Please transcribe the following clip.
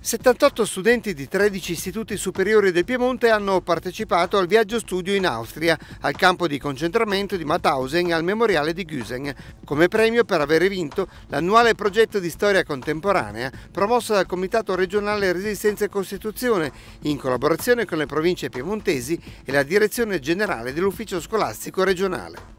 78 studenti di 13 istituti superiori del Piemonte hanno partecipato al viaggio studio in Austria, al campo di concentramento di Mauthausen e al memoriale di Güsen, come premio per aver vinto l'annuale progetto di storia contemporanea promosso dal Comitato regionale Resistenza e Costituzione, in collaborazione con le province piemontesi e la Direzione generale dell'Ufficio scolastico regionale.